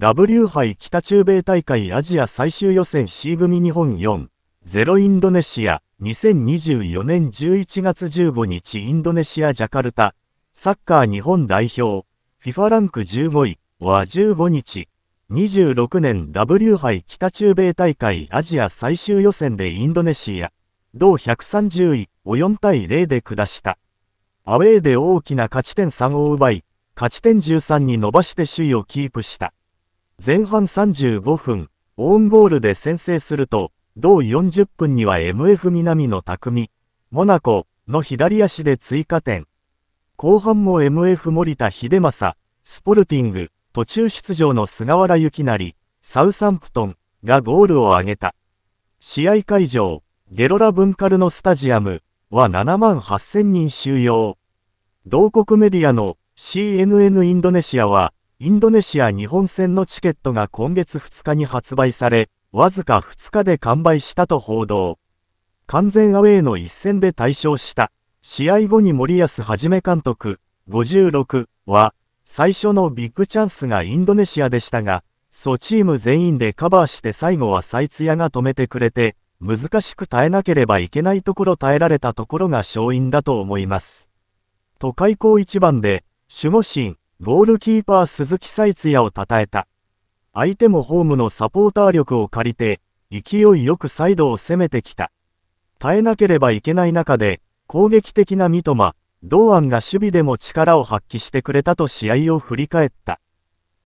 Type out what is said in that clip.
W 杯北中米大会アジア最終予選 C 組日本4、0インドネシア、2024年11月15日インドネシアジャカルタ、サッカー日本代表、FIFA ランク15位は15日、26年 W 杯北中米大会アジア最終予選でインドネシア、同130位を4対0で下した。アウェーで大きな勝ち点3を奪い、勝ち点13に伸ばして首位をキープした。前半35分、オウンゴールで先制すると、同40分には MF 南の匠、モナコの左足で追加点。後半も MF 森田秀政、スポルティング、途中出場の菅原幸成、サウサンプトンがゴールを挙げた。試合会場、ゲロラブンカルのスタジアムは7万8000人収容。同国メディアの CNN インドネシアは、インドネシア日本戦のチケットが今月2日に発売され、わずか2日で完売したと報道。完全アウェーの一戦で大勝した。試合後に森保一監督、56は、最初のビッグチャンスがインドネシアでしたが、ソチーム全員でカバーして最後はサイツヤが止めてくれて、難しく耐えなければいけないところ耐えられたところが勝因だと思います。都会高一番で、守護神、ゴールキーパー鈴木サイツヤを称えた。相手もホームのサポーター力を借りて、勢いよくサイドを攻めてきた。耐えなければいけない中で、攻撃的な三笘、同安が守備でも力を発揮してくれたと試合を振り返った。